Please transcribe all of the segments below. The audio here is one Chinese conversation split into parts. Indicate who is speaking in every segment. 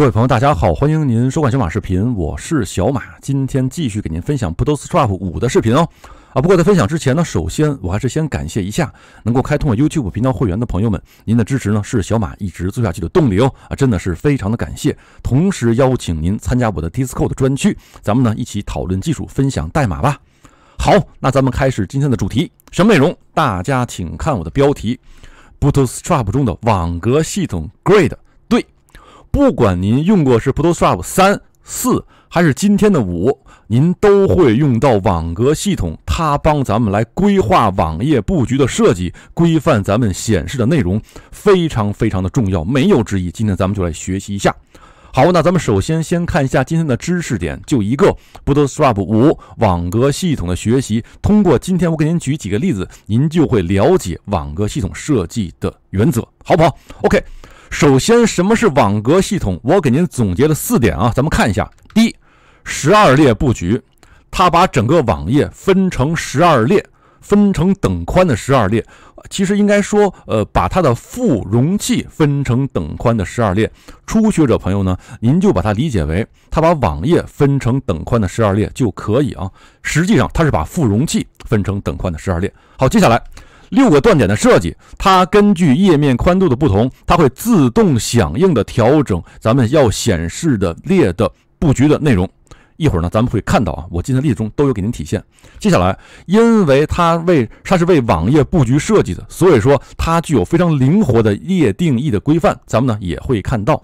Speaker 1: 各位朋友，大家好！欢迎您收看小马视频，我是小马。今天继续给您分享 Bootstrap 五的视频哦。啊，不过在分享之前呢，首先我还是先感谢一下能够开通我 YouTube 频道会员的朋友们，您的支持呢是小马一直做下去的动力哦。啊，真的是非常的感谢。同时邀请您参加我的 Discord 专区，咱们呢一起讨论技术，分享代码吧。好，那咱们开始今天的主题，什么内容？大家请看我的标题：Bootstrap 中的网格系统 Grid。不管您用过是 Bootstrap 三、四，还是今天的五，您都会用到网格系统，它帮咱们来规划网页布局的设计，规范咱们显示的内容，非常非常的重要，没有之一。今天咱们就来学习一下。好，那咱们首先先看一下今天的知识点，就一个 Bootstrap 五网格系统的学习。通过今天我给您举几个例子，您就会了解网格系统设计的原则，好不好？OK。首先，什么是网格系统？我给您总结了四点啊，咱们看一下。第一，十二列布局，它把整个网页分成十二列，分成等宽的十二列。其实应该说，呃，把它的副容器分成等宽的十二列。初学者朋友呢，您就把它理解为它把网页分成等宽的十二列就可以啊。实际上，它是把副容器分成等宽的十二列。好，接下来。六个断点的设计，它根据页面宽度的不同，它会自动响应的调整咱们要显示的列的布局的内容。一会儿呢，咱们会看到啊，我今天例子中都有给您体现。接下来，因为它为它是为网页布局设计的，所以说它具有非常灵活的列定义的规范。咱们呢也会看到，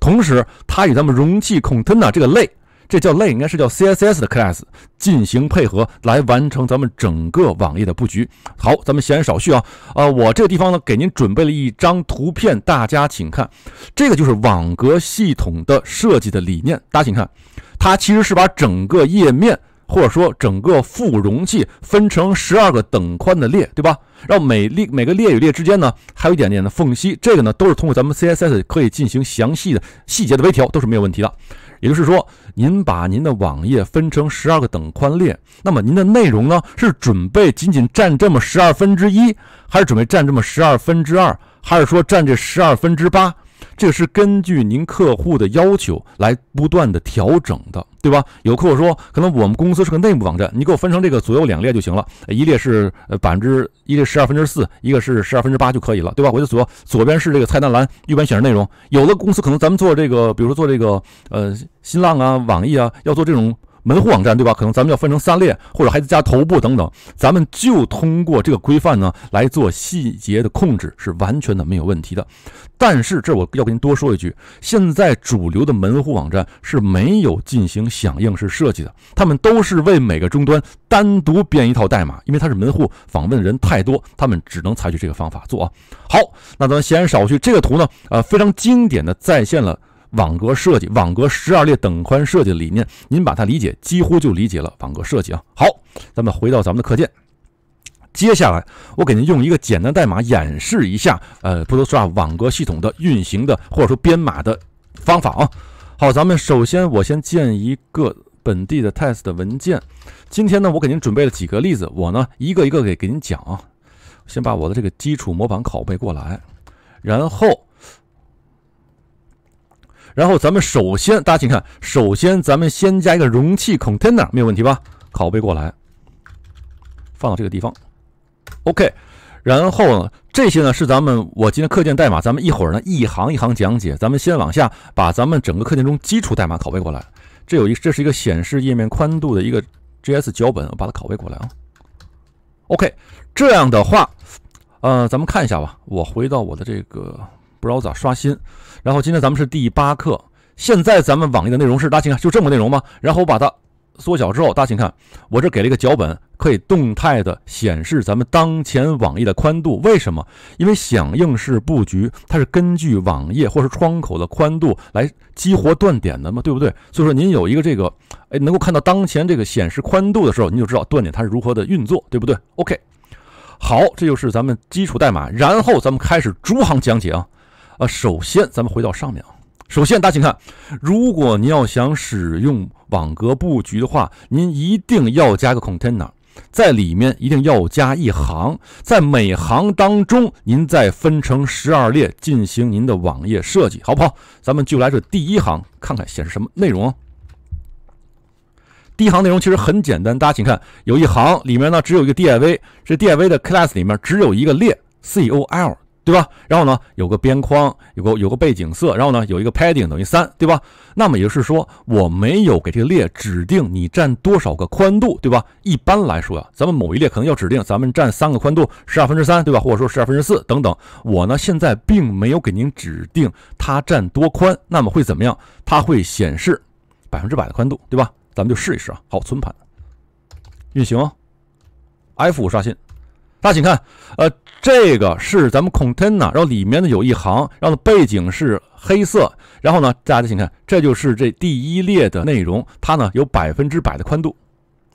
Speaker 1: 同时它与咱们容器 container 这个类。这叫类，应该是叫 CSS 的 class 进行配合来完成咱们整个网页的布局。好，咱们闲言少叙啊，呃，我这个地方呢给您准备了一张图片，大家请看，这个就是网格系统的设计的理念。大家请看，它其实是把整个页面或者说整个副容器分成十二个等宽的列，对吧？让每列每个列与列之间呢还有一点点的缝隙，这个呢都是通过咱们 CSS 可以进行详细的细节的微调，都是没有问题的。也就是说，您把您的网页分成十二个等宽列，那么您的内容呢，是准备仅仅占这么十二分之一，还是准备占这么十二分之二，还是说占这十二分之八？这是根据您客户的要求来不断的调整的，对吧？有客户说，可能我们公司是个内部网站，你给我分成这个左右两列就行了，一列是呃百分之一列十二分之四，一个是十二分之八就可以了，对吧？我就左左边是这个菜单栏，右边显示内容。有的公司可能咱们做这个，比如说做这个呃新浪啊、网易啊，要做这种。门户网站对吧？可能咱们要分成三列，或者孩子加头部等等，咱们就通过这个规范呢来做细节的控制，是完全的没有问题的。但是这我要跟您多说一句，现在主流的门户网站是没有进行响应式设计的，他们都是为每个终端单独编一套代码，因为它是门户访问人太多，他们只能采取这个方法做啊。好，那咱们闲言少叙，这个图呢，呃，非常经典的再现了。网格设计，网格十二列等宽设计的理念，您把它理解，几乎就理解了网格设计啊。好，咱们回到咱们的课件，接下来我给您用一个简单代码演示一下，呃，Photoshop 网格系统的运行的或者说编码的方法啊。好，咱们首先我先建一个本地的 test 文件。今天呢，我给您准备了几个例子，我呢一个一个给给您讲啊。先把我的这个基础模板拷贝过来，然后。然后咱们首先，大家请看，首先咱们先加一个容器 container，没有问题吧？拷贝过来，放到这个地方。OK。然后这些呢是咱们我今天课件代码，咱们一会儿呢一行一行讲解。咱们先往下把咱们整个课件中基础代码拷贝过来。这有一，这是一个显示页面宽度的一个 JS 脚本，我把它拷贝过来啊。OK。这样的话，呃，咱们看一下吧。我回到我的这个。不知道咋刷新，然后今天咱们是第八课，现在咱们网页的内容是大家请看，就这么个内容吗？然后我把它缩小之后，大家请看，我这给了一个脚本，可以动态的显示咱们当前网页的宽度。为什么？因为响应式布局它是根据网页或是窗口的宽度来激活断点的嘛，对不对？所以说您有一个这个，哎，能够看到当前这个显示宽度的时候，您就知道断点它是如何的运作，对不对？OK，好，这就是咱们基础代码，然后咱们开始逐行讲解啊。啊，首先咱们回到上面啊。首先，大家请看，如果您要想使用网格布局的话，您一定要加个 container，在里面一定要加一行，在每行当中，您再分成十二列进行您的网页设计，好不好？咱们就来这第一行看看显示什么内容。第一行内容其实很简单，大家请看，有一行里面呢只有一个 div，这 div 的 class 里面只有一个列 col。对吧？然后呢，有个边框，有个有个背景色，然后呢，有一个 padding 等于三，对吧？那么也就是说，我没有给这个列指定你占多少个宽度，对吧？一般来说呀，咱们某一列可能要指定咱们占三个宽度，十二分之三，对吧？或者说十二分之四等等。我呢现在并没有给您指定它占多宽，那么会怎么样？它会显示百分之百的宽度，对吧？咱们就试一试啊。好，存盘，运行，F5 刷新。大家请看，呃，这个是咱们 container，然后里面呢有一行，然后背景是黑色，然后呢，大家请看，这就是这第一列的内容，它呢有百分之百的宽度，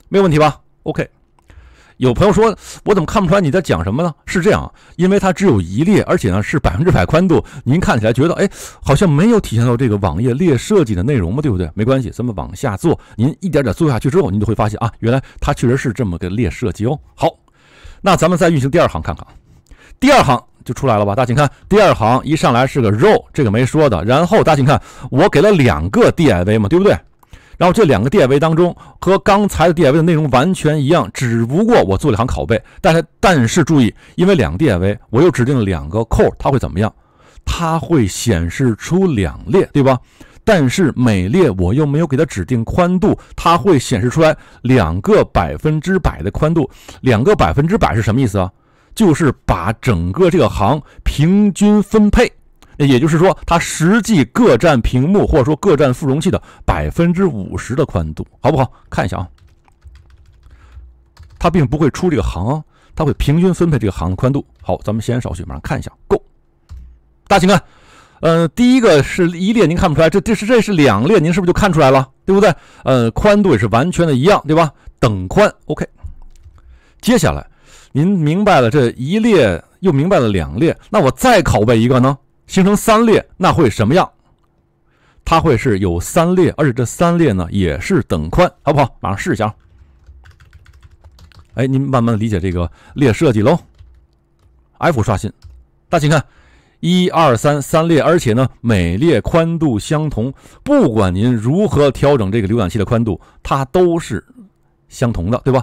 Speaker 1: 没有问题吧？OK。有朋友说我怎么看不出来你在讲什么呢？是这样，因为它只有一列，而且呢是百分之百宽度，您看起来觉得哎，好像没有体现到这个网页列设计的内容嘛，对不对？没关系，咱们往下做，您一点点做下去之后，您就会发现啊，原来它确实是这么个列设计哦。好。那咱们再运行第二行看看，第二行就出来了吧？大家请看，第二行一上来是个 r o w 这个没说的。然后大家请看，我给了两个 div 嘛，对不对？然后这两个 div 当中和刚才的 div 的内容完全一样，只不过我做了一行拷贝。但是但是注意，因为两个 div 我又指定了两个 c l 它会怎么样？它会显示出两列，对吧？但是每列我又没有给它指定宽度，它会显示出来两个百分之百的宽度。两个百分之百是什么意思啊？就是把整个这个行平均分配。也就是说，它实际各占屏幕或者说各占副容器的百分之五十的宽度，好不好？看一下啊，它并不会出这个行，它会平均分配这个行的宽度。好，咱们先少许，马上看一下。Go，大请看。呃，第一个是一列，您看不出来，这这是这是两列，您是不是就看出来了，对不对？呃，宽度也是完全的一样，对吧？等宽，OK。接下来您明白了这一列，又明白了两列，那我再拷贝一个呢，形成三列，那会什么样？它会是有三列，而且这三列呢也是等宽，好不好？马上试一下。哎，您慢慢理解这个列设计喽。F 刷新，大家请看。一二三三列，而且呢，每列宽度相同。不管您如何调整这个浏览器的宽度，它都是相同的，对吧？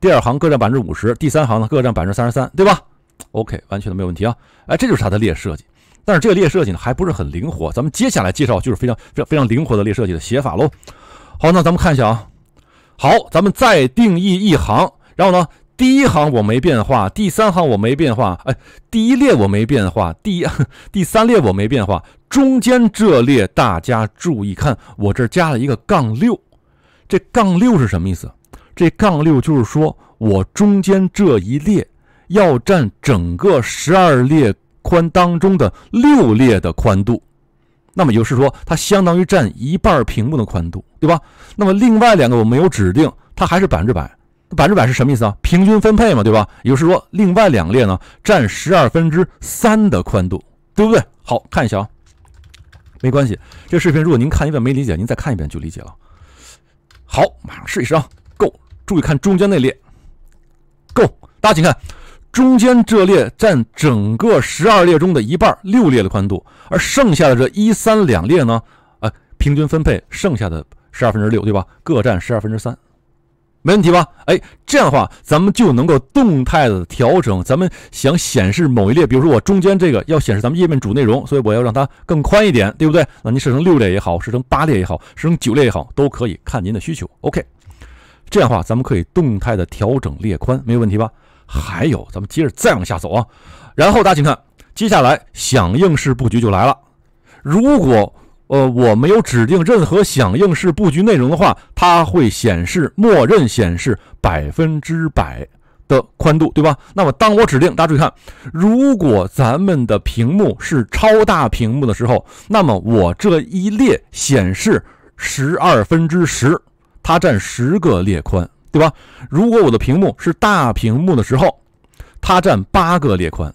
Speaker 1: 第二行各占百分之五十，第三行呢各占百分之三十三，对吧？OK，完全的没有问题啊。哎，这就是它的列设计。但是这个列设计呢还不是很灵活。咱们接下来介绍就是非常非常非常灵活的列设计的写法喽。好，那咱们看一下啊。好，咱们再定义一行，然后呢。第一行我没变化，第三行我没变化，哎，第一列我没变化，第 第三列我没变化，中间这列大家注意看，我这儿加了一个杠六，这杠六是什么意思？这杠六就是说我中间这一列要占整个十二列宽当中的六列的宽度，那么也就是说它相当于占一半屏幕的宽度，对吧？那么另外两个我没有指定，它还是百分之百。百分之百是什么意思啊？平均分配嘛，对吧？也就是说，另外两列呢，占十二分之三的宽度，对不对？好看一下啊，没关系。这视频如果您看一遍没理解，您再看一遍就理解了。好，马上试一试啊，g o 注意看中间那列，g o 大家请看，中间这列占整个十二列中的一半，六列的宽度，而剩下的这一三两列呢，呃，平均分配剩下的十二分之六，对吧？各占十二分之三。没问题吧？哎，这样的话，咱们就能够动态的调整。咱们想显示某一列，比如说我中间这个要显示咱们页面主内容，所以我要让它更宽一点，对不对？那您设成六列也好，设成八列也好，设成九列也好，都可以看您的需求。OK，这样的话，咱们可以动态的调整列宽，没有问题吧？还有，咱们接着再往下走啊。然后大家请看，接下来响应式布局就来了。如果呃，我没有指定任何响应式布局内容的话，它会显示默认显示百分之百的宽度，对吧？那么当我指定，大家注意看，如果咱们的屏幕是超大屏幕的时候，那么我这一列显示十二分之十，它占十个列宽，对吧？如果我的屏幕是大屏幕的时候，它占八个列宽；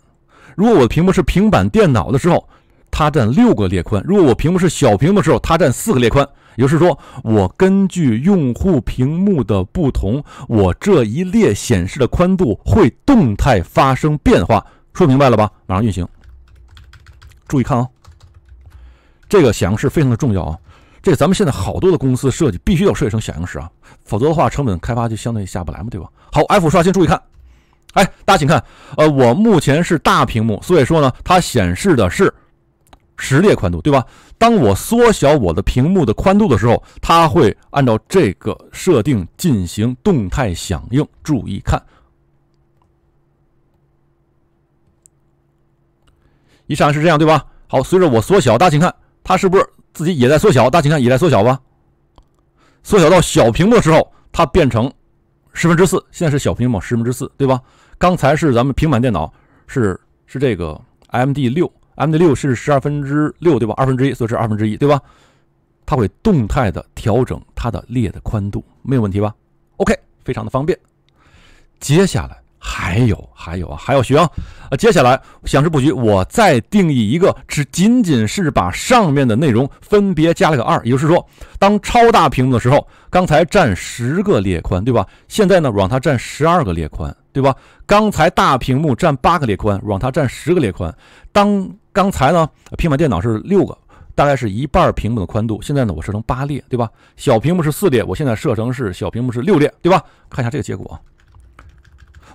Speaker 1: 如果我的屏幕是平板电脑的时候，它占六个列宽。如果我屏幕是小屏幕的时候，它占四个列宽。也就是说，我根据用户屏幕的不同，我这一列显示的宽度会动态发生变化。说明白了吧？马上运行，注意看啊，这个响应式非常的重要啊。这咱们现在好多的公司设计必须要设计成响应式啊，否则的话，成本开发就相当于下不来嘛，对吧？好，F 刷新，注意看。哎，大家请看，呃，我目前是大屏幕，所以说呢，它显示的是。十列宽度对吧？当我缩小我的屏幕的宽度的时候，它会按照这个设定进行动态响应。注意看，以上是这样对吧？好，随着我缩小，大家请看，它是不是自己也在缩小？大家请看，也在缩小吧。缩小到小屏幕的时候，它变成十分之四。现在是小屏幕，十分之四对吧？刚才是咱们平板电脑，是是这个 MD 六。M 的六是十二分之六，对吧？二分之一，所以是二分之一，对吧？它会动态的调整它的列的宽度，没有问题吧？OK，非常的方便。接下来还有还有啊，还要学啊。呃，接下来显示布局，我再定义一个，只仅仅是把上面的内容分别加了个二，也就是说，当超大屏幕的时候，刚才占十个列宽，对吧？现在呢，让它占十二个列宽，对吧？刚才大屏幕占八个列宽，让它占十个列宽。当刚才呢，平板电脑是六个，大概是一半屏幕的宽度。现在呢，我设成八列，对吧？小屏幕是四列，我现在设成是小屏幕是六列，对吧？看一下这个结果。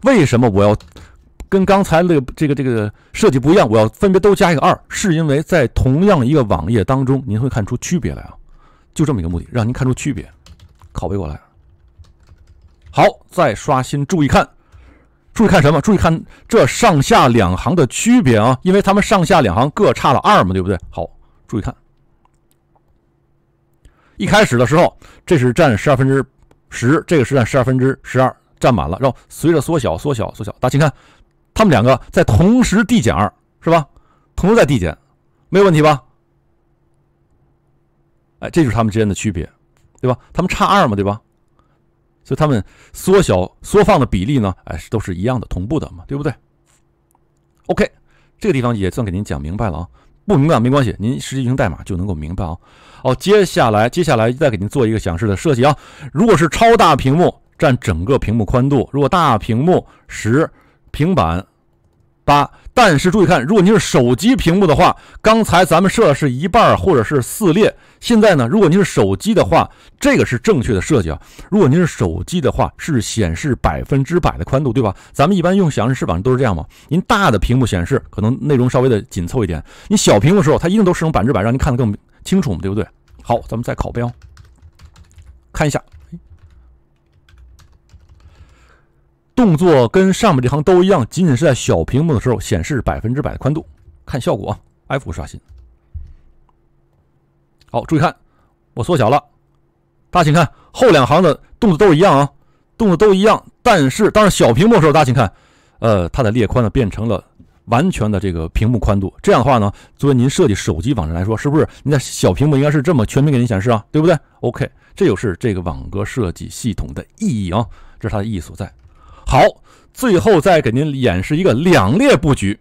Speaker 1: 为什么我要跟刚才的这个这个设计不一样？我要分别都加一个二，是因为在同样一个网页当中，您会看出区别来啊。就这么一个目的，让您看出区别。拷贝过来，好，再刷新，注意看。注意看什么？注意看这上下两行的区别啊！因为它们上下两行各差了二嘛，对不对？好，注意看，一开始的时候，这是占十二分之十，这个是占十二分之十二，占满了。然后随着缩小，缩小，缩小。大家请看，它们两个在同时递减二，是吧？同时在递减，没有问题吧？哎，这就是它们之间的区别，对吧？它们差二嘛，对吧？所以他们缩小缩放的比例呢？哎，都是一样的，同步的嘛，对不对？OK，这个地方也算给您讲明白了啊。不明白没关系，您实际运行代码就能够明白啊。哦，接下来接下来再给您做一个详细的设计啊。如果是超大屏幕占整个屏幕宽度，如果大屏幕十平板八。但是注意看，如果您是手机屏幕的话，刚才咱们设的是一半或者是四列。现在呢，如果您是手机的话，这个是正确的设计啊。如果您是手机的话，是显示百分之百的宽度，对吧？咱们一般用显示器板都是这样嘛。您大的屏幕显示，可能内容稍微的紧凑一点；你小屏幕的时候，它一定都是用百分之百，让您看得更清楚嘛，对不对？好，咱们再考标，看一下。动作跟上面这行都一样，仅仅是在小屏幕的时候显示百分之百的宽度。看效果啊，F 刷新。好，注意看，我缩小了。大家请看后两行的动作都一样啊，动作都一样。但是，当是小屏幕时候，大家请看，呃，它的列宽呢变成了完全的这个屏幕宽度。这样的话呢，作为您设计手机网站来说，是不是您的小屏幕应该是这么全屏给您显示啊？对不对？OK，这就是这个网格设计系统的意义啊，这是它的意义所在。好，最后再给您演示一个两列布局，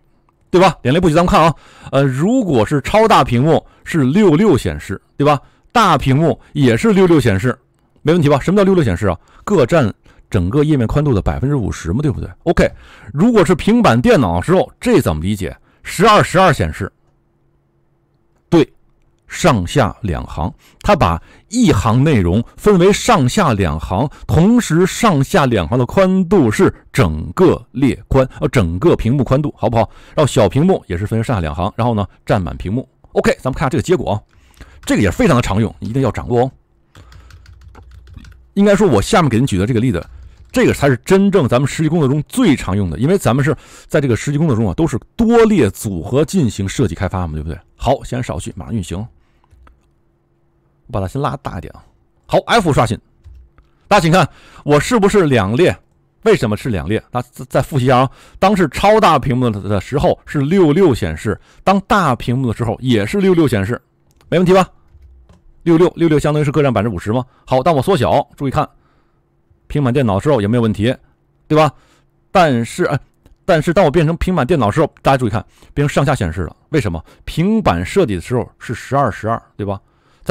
Speaker 1: 对吧？两列布局，咱们看啊，呃，如果是超大屏幕是六六显示，对吧？大屏幕也是六六显示，没问题吧？什么叫六六显示啊？各占整个页面宽度的百分之五十嘛，对不对？OK，如果是平板电脑时候，这怎么理解？十二十二显示。上下两行，它把一行内容分为上下两行，同时上下两行的宽度是整个列宽，呃，整个屏幕宽度，好不好？然后小屏幕也是分为上下两行，然后呢占满屏幕。OK，咱们看下这个结果啊，这个也非常的常用，一定要掌握哦。应该说，我下面给您举的这个例子，这个才是真正咱们实际工作中最常用的，因为咱们是在这个实际工作中啊，都是多列组合进行设计开发嘛，对不对？好，先少去，马上运行。把它先拉大一点啊，好，F 刷新，大家请看我是不是两列？为什么是两列？那再再复习一下啊，当是超大屏幕的时候是六六显示，当大屏幕的时候也是六六显示，没问题吧？六六六六，相当于是各占百分之五十吗？好，当我缩小，注意看，平板电脑的时候也没有问题，对吧？但是，但是当我变成平板电脑的时候，大家注意看，变成上下显示了。为什么平板设计的时候是十二十二，对吧？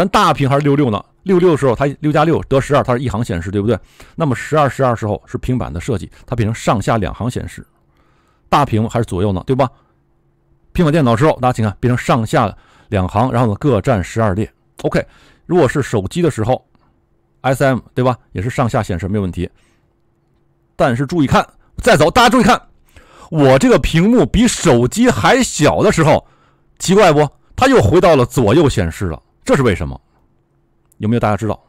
Speaker 1: 咱大屏还是六六呢？六六的时候，它六加六得十二，它是一行显示，对不对？那么十二十二时候是平板的设计，它变成上下两行显示。大屏还是左右呢？对吧？平板电脑之后，大家请看，变成上下两行，然后呢各占十二列。OK，如果是手机的时候，SM 对吧？也是上下显示没有问题。但是注意看，再走，大家注意看，我这个屏幕比手机还小的时候，奇怪不？它又回到了左右显示了。这是为什么？有没有大家知道？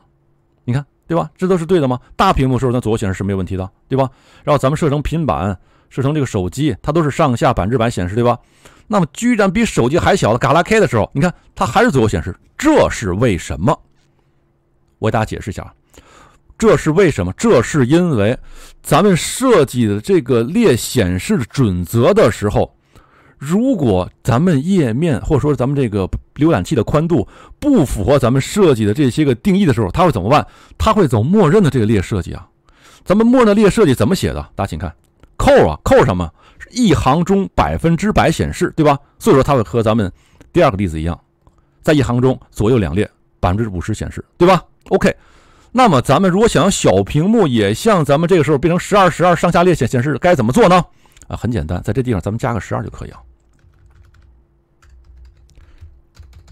Speaker 1: 你看，对吧？这都是对的吗？大屏幕时候，那左右显示是没有问题的，对吧？然后咱们设成平板，设成这个手机，它都是上下板制板显示，对吧？那么居然比手机还小的嘎拉 K 的时候，你看它还是左右显示，这是为什么？我给大家解释一下，这是为什么？这是因为咱们设计的这个列显示准则的时候。如果咱们页面或者说咱们这个浏览器的宽度不符合咱们设计的这些个定义的时候，它会怎么办？它会走默认的这个列设计啊。咱们默认的列设计怎么写的？大家请看，扣啊，扣什么？一行中百分之百显示，对吧？所以说它会和咱们第二个例子一样，在一行中左右两列百分之五十显示，对吧？OK，那么咱们如果想要小屏幕也像咱们这个时候变成十二十二上下列显显示，该怎么做呢？啊，很简单，在这地方咱们加个十二就可以了。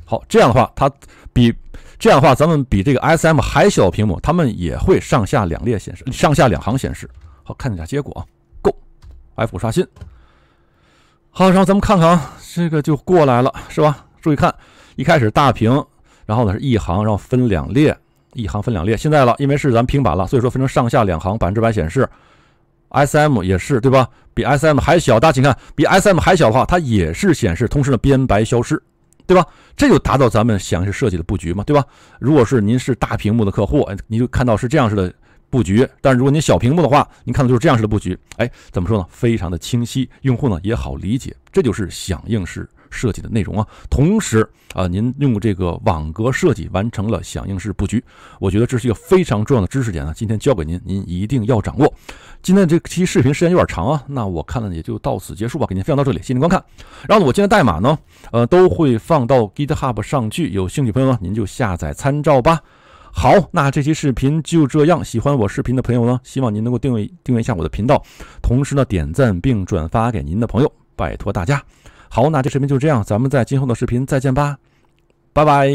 Speaker 1: 好，这样的话，它比这样的话，咱们比这个 S M 还小屏幕，它们也会上下两列显示，上下两行显示。好，看一下结果，Go F 刷新。好，然后咱们看看啊，这个就过来了，是吧？注意看，一开始大屏，然后呢是一行，然后分两列，一行分两列。现在了，因为是咱们平板了，所以说分成上下两行，百分之百显示。S M 也是对吧？比 S M 还小，大家请看，比 S M 还小的话，它也是显示，同时呢边白消失。对吧？这就达到咱们响应设计的布局嘛，对吧？如果是您是大屏幕的客户，哎，你就看到是这样式的布局；但是如果您小屏幕的话，您看到就是这样式的布局。哎，怎么说呢？非常的清晰，用户呢也好理解。这就是响应式。设计的内容啊，同时啊，您用这个网格设计完成了响应式布局，我觉得这是一个非常重要的知识点啊。今天教给您，您一定要掌握。今天这期视频时间有点长啊，那我看了也就到此结束吧，给您分享到这里，谢谢您观看。然后我今天代码呢，呃，都会放到 GitHub 上去，有兴趣朋友呢，您就下载参照吧。好，那这期视频就这样。喜欢我视频的朋友呢，希望您能够订阅订阅一下我的频道，同时呢，点赞并转发给您的朋友，拜托大家。好，那这视频就这样，咱们在今后的视频再见吧，拜拜。